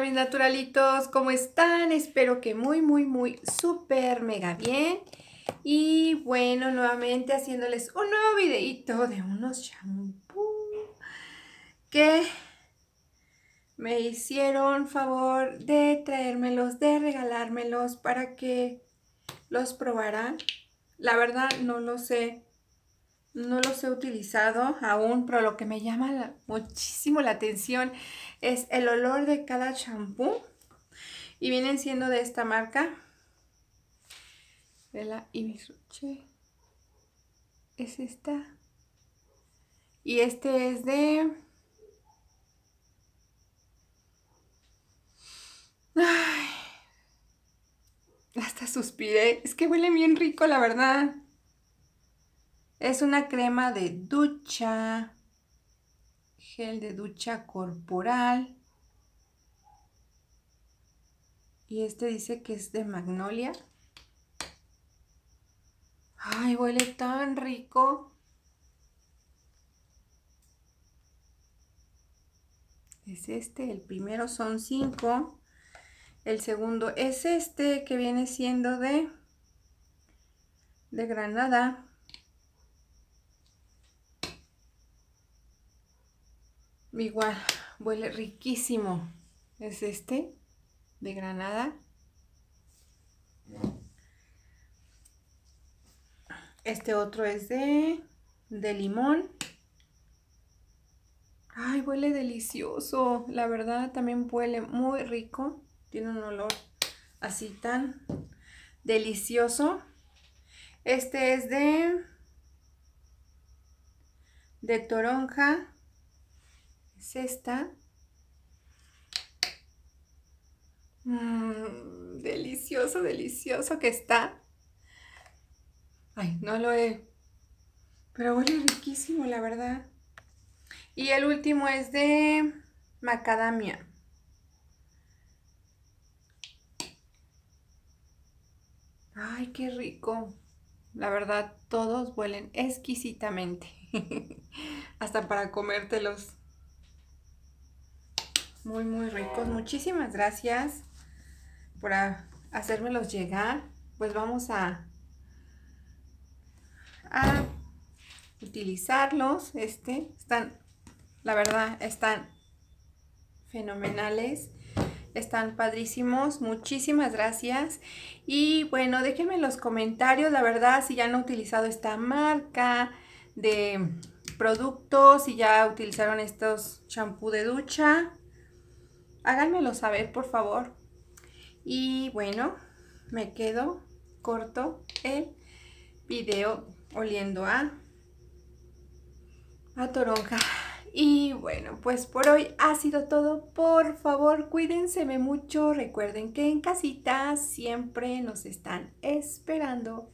hola naturalitos, ¿cómo están? Espero que muy, muy, muy, súper, mega bien. Y bueno, nuevamente haciéndoles un nuevo videito de unos shampoo que me hicieron favor de traérmelos, de regalármelos para que los probaran. La verdad no lo sé no los he utilizado aún, pero lo que me llama muchísimo la atención es el olor de cada champú. Y vienen siendo de esta marca. De la Ibisuche. Es esta. Y este es de... Ay, hasta suspiré. Es que huele bien rico, la verdad. Es una crema de ducha, gel de ducha corporal. Y este dice que es de magnolia. Ay, huele tan rico. Es este, el primero son cinco. El segundo es este que viene siendo de, de Granada. Igual, huele riquísimo. Es este de Granada. Este otro es de, limón. Ay, huele delicioso. La verdad también huele muy rico. Tiene un olor así tan delicioso. Este es de de toronja se mm, delicioso, delicioso que está. Ay, no lo he... Pero huele riquísimo, la verdad. Y el último es de macadamia. Ay, qué rico. La verdad, todos huelen exquisitamente. Hasta para comértelos muy, muy ricos. Muchísimas gracias por hacérmelos llegar. Pues vamos a, utilizarlos. Este, están, la verdad, están fenomenales. Están padrísimos, muchísimas gracias. Y bueno, déjenme en los comentarios, la verdad, si ya han utilizado esta marca de productos, si ya utilizaron estos champú de ducha háganmelo saber, por favor. Y bueno, me quedo corto el video oliendo a, a toronja. Y bueno, pues por hoy ha sido todo. Por favor, cuídense mucho. Recuerden que en casita siempre nos están esperando.